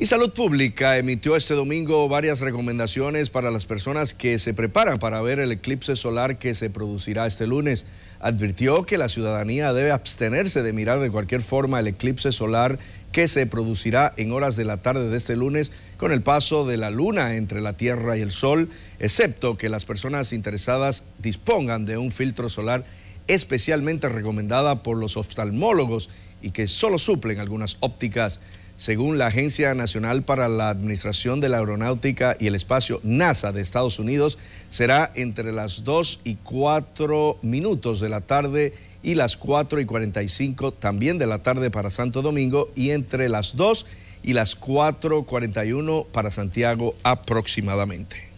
Y Salud Pública emitió este domingo varias recomendaciones para las personas que se preparan para ver el eclipse solar que se producirá este lunes. Advirtió que la ciudadanía debe abstenerse de mirar de cualquier forma el eclipse solar que se producirá en horas de la tarde de este lunes con el paso de la luna entre la Tierra y el Sol, excepto que las personas interesadas dispongan de un filtro solar especialmente recomendada por los oftalmólogos y que solo suplen algunas ópticas. Según la Agencia Nacional para la Administración de la Aeronáutica y el Espacio, NASA, de Estados Unidos, será entre las 2 y 4 minutos de la tarde y las 4 y 45 también de la tarde para Santo Domingo y entre las 2 y las 4.41 para Santiago aproximadamente.